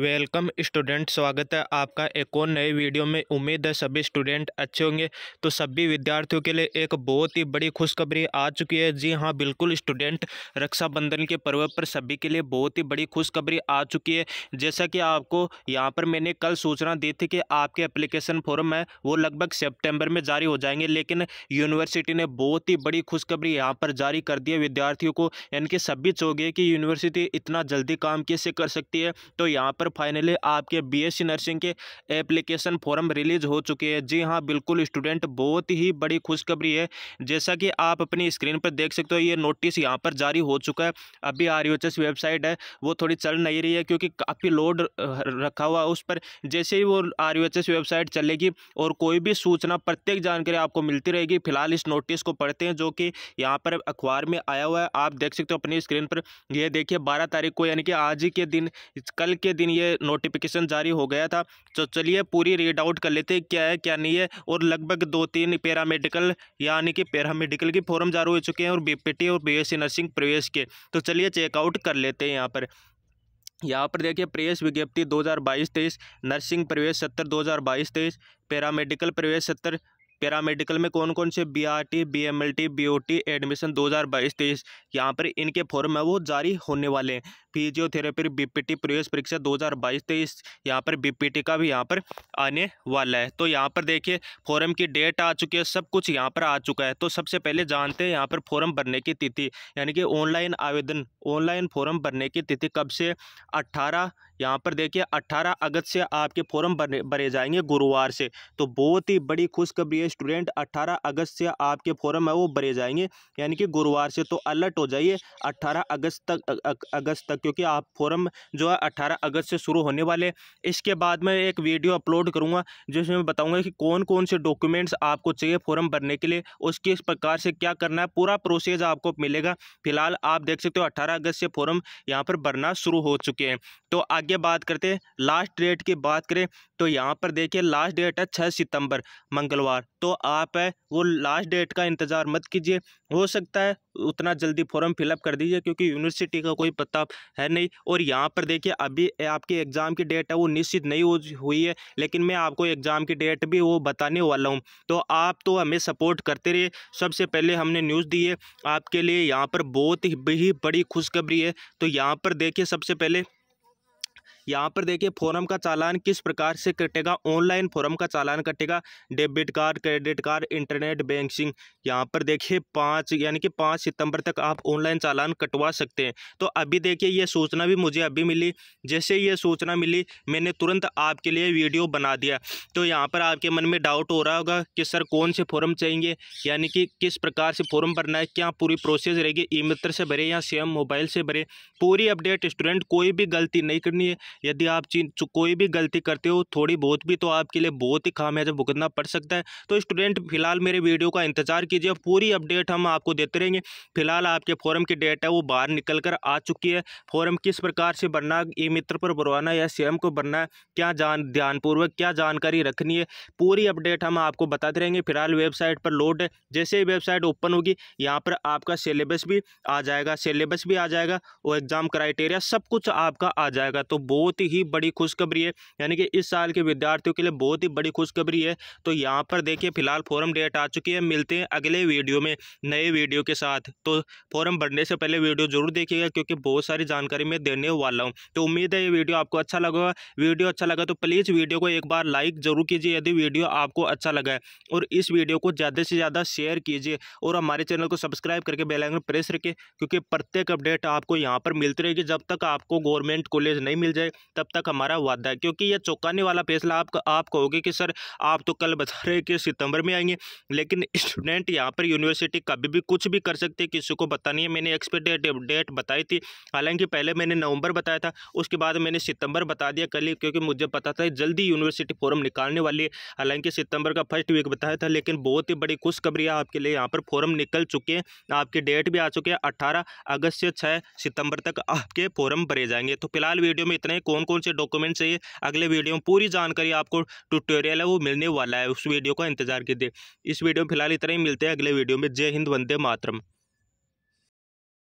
welcome student स्वागत है आपका एक और नए वीडियो में उम्मीद है सभी स्टूडेंट अच्छे होंगे तो सभी विद्यार्थियों के लिए एक बहुत ही बड़ी खुशखबरी आ चुकी है जी हाँ बिल्कुल स्टूडेंट रक्षाबंधन के पर्व पर सभी के लिए बहुत ही बड़ी खुशखबरी आ चुकी है जैसा कि आपको यहाँ पर मैंने कल सूचना दी थी कि आपके एप्लीकेशन फॉर्म है वो लगभग सेप्टेम्बर में जारी हो जाएंगे लेकिन यूनिवर्सिटी ने बहुत ही बड़ी खुशखबरी यहाँ पर जारी कर दी है विद्यार्थियों को यानी कि सभी चौगे कि यूनिवर्सिटी इतना जल्दी काम कैसे कर सकती है तो यहाँ पर फाइनली आपके बीएससी नर्सिंग के एप्लीकेशन फॉर्म रिलीज हो चुके हैं जी हाँ बिल्कुल स्टूडेंट बहुत ही बड़ी खुशखबरी है जैसा कि आप अपनी स्क्रीन पर देख सकते हो ये नोटिस यहाँ पर जारी हो चुका है अभी आर वेबसाइट e है वो थोड़ी चल नहीं रही है क्योंकि काफ़ी लोड रखा हुआ उस पर जैसे ही वो आर वेबसाइट e चलेगी और कोई भी सूचना प्रत्येक जानकारी आपको मिलती रहेगी फिलहाल इस नोटिस को पढ़ते हैं जो कि यहाँ पर अखबार में आया हुआ है आप देख सकते हो अपनी स्क्रीन पर यह देखिए बारह तारीख को यानी कि आज ही के दिन कल के दिन ये नोटिफिकेशन जारी हो गया था तो चलिए पूरी रीड आउट कर लेते हैं क्या है क्या नहीं है और लगभग दो तीन पैरामेडिकल यानी कि पैरामेडिकल की फॉर्म जारी हो चुके हैं और बीपीटी और बीएससी नर्सिंग प्रवेश के तो चलिए चेकआउट कर लेते हैं यहाँ पर यहाँ पर देखिए प्रेस विज्ञप्ति दो हज़ार नर्सिंग प्रवेश सत्तर दो हज़ार पैरामेडिकल प्रवेश सत्तर पैरामेडिकल में कौन कौन से B R T B M L T B O T admission दो हज़ार बाईस तेईस यहाँ पर इनके फॉर्म है वो जारी होने वाले हैं फिजियोथेरेपी बीपीटी प्रवेश परीक्षा 2022 तेईस यहाँ पर बीपीटी का भी यहाँ पर आने वाला है तो यहाँ पर देखिए फॉरम की डेट आ चुकी है सब कुछ यहाँ पर आ चुका है तो सबसे पहले जानते हैं यहाँ पर फॉरम भरने की तिथि यानी कि ऑनलाइन आवेदन ऑनलाइन फॉरम भरने की तिथि कब से अट्ठारह यहाँ पर देखिए अट्ठारह अगस्त से आपके फॉरम भरे जाएंगे गुरुवार से तो बहुत ही बड़ी खुशखबरी है स्टूडेंट अट्ठारह अगस्त से आपके फॉरम है वो भरे जाएंगे यानी कि गुरुवार से तो अलर्ट हो जाइए अट्ठारह अगस्त तक अगस्त तक क्योंकि आप फोरम जो है अट्ठारह अगस्त से शुरू होने वाले इसके बाद मैं एक वीडियो अपलोड करूँगा जिसमें मैं बताऊँगा कि कौन कौन से डॉक्यूमेंट्स आपको चाहिए फॉरम भरने के लिए उसके प्रकार से क्या करना है पूरा प्रोसेस आपको मिलेगा फिलहाल आप देख सकते हो अट्ठारह अगस्त से फॉरम यहाँ पर भरना शुरू हो चुके हैं तो आगे बात करते हैं लास्ट डेट की बात करें तो यहाँ पर देखिए लास्ट डेट है छः सितंबर मंगलवार तो आप है वो लास्ट डेट का इंतज़ार मत कीजिए हो सकता है उतना जल्दी फॉर्म फिलअप कर दीजिए क्योंकि यूनिवर्सिटी का कोई पता है नहीं और यहाँ पर देखिए अभी आपके एग्ज़ाम की डेट है वो निश्चित नहीं हुई है लेकिन मैं आपको एग्ज़ाम की डेट भी वो बताने वाला हूँ तो आप तो हमें सपोर्ट करते रहिए सबसे पहले हमने न्यूज़ दी है आपके लिए यहाँ पर बहुत ही बड़ी खुशखबरी है तो यहाँ पर देखिए सबसे पहले यहाँ पर देखिए फॉरम का चालान किस प्रकार से कटेगा ऑनलाइन फॉरम का चालान कटेगा debit card credit card internet banking यहाँ पर देखिए पाँच यानी कि पाँच सितंबर तक आप ऑनलाइन चालान कटवा सकते हैं तो अभी देखिए ये सूचना भी मुझे अभी मिली जैसे ये सूचना मिली मैंने तुरंत आपके लिए वीडियो बना दिया तो यहाँ पर आपके मन में डाउट हो रहा होगा कि सर कौन से फॉर्म चाहिए यानी कि किस प्रकार से फॉर्म भरना है क्या पूरी प्रोसेस रहेगी ई मित्र से भरे या सेम मोबाइल से भरे पूरी अपडेट स्टूडेंट कोई भी गलती नहीं करनी है यदि आप कोई भी गलती करते हो थोड़ी बहुत भी तो आपके लिए बहुत ही जब भुगतना पड़ सकता है तो स्टूडेंट फिलहाल मेरे वीडियो का इंतजार कीजिए पूरी अपडेट हम आपको देते रहेंगे फिलहाल आपके फॉरम की डेट है वो बाहर निकल कर आ चुकी है फॉरम किस प्रकार से भरना ई मित्र पर भरवाना या सी को भरना है क्या जान ध्यानपूर्वक क्या जानकारी रखनी है पूरी अपडेट हम आपको बताते रहेंगे फिलहाल वेबसाइट पर लोड है जैसे ही वेबसाइट ओपन होगी यहाँ पर आपका सिलेबस भी आ जाएगा सिलेबस भी आ जाएगा और एग्ज़ाम क्राइटेरिया सब कुछ आपका आ जाएगा तो बहुत बहुत ही बड़ी खुशखबरी है यानी कि इस साल के विद्यार्थियों के लिए बहुत ही बड़ी खुशखबरी है तो यहाँ पर देखिए फिलहाल फॉर्म डेट आ चुकी है मिलते हैं अगले वीडियो में नए वीडियो के साथ तो फॉर्म भरने से पहले वीडियो जरूर देखिएगा क्योंकि बहुत सारी जानकारी मैं देने वाला हूँ तो उम्मीद है ये वीडियो आपको अच्छा लगा वीडियो अच्छा लगा तो प्लीज़ वीडियो को एक बार लाइक जरूर कीजिए यदि वीडियो आपको अच्छा लगा है और इस वीडियो को ज़्यादा से ज़्यादा शेयर कीजिए और हमारे चैनल को सब्सक्राइब करके बेलाइन प्रेस रखें क्योंकि प्रत्येक अपडेट आपको यहाँ पर मिलती रहेगी जब तक आपको गवर्नमेंट कॉलेज नहीं मिल जाए तब तक हमारा वादा है क्योंकि यह चौंकाने वाला फैसला आप आप कहोगे कि सर आप तो कल बता रहे कि सितंबर में आएंगे लेकिन स्टूडेंट यहाँ पर यूनिवर्सिटी कभी भी कुछ भी कर सकते किसी को पता नहीं है मैंने एक्सपेक्टेड डेट डेट बताई थी हालांकि पहले मैंने नवंबर बताया था उसके बाद मैंने सितंबर बता दिया कल क्योंकि मुझे पता था जल्दी यूनिवर्सिटी फॉरम निकालने वाली है हालांकि सितंबर का फर्स्ट वीक बताया था लेकिन बहुत ही बड़ी खुशखबरी है आपके लिए यहाँ पर फॉर्म निकल चुके हैं आपके डेट भी आ चुके हैं अट्ठारह अगस्त से छः सितंबर तक आपके फॉर्म भरे जाएंगे तो फिलहाल वीडियो में इतने कौन कौन से डॉक्यूमेंट चाहिए अगले वीडियो में पूरी जानकारी आपको ट्यूटोरियल है वो मिलने वाला है उस वीडियो का इंतजार कीजिए इस वीडियो में फिलहाल इतना ही मिलते हैं अगले वीडियो में जय हिंद वंदे मातरम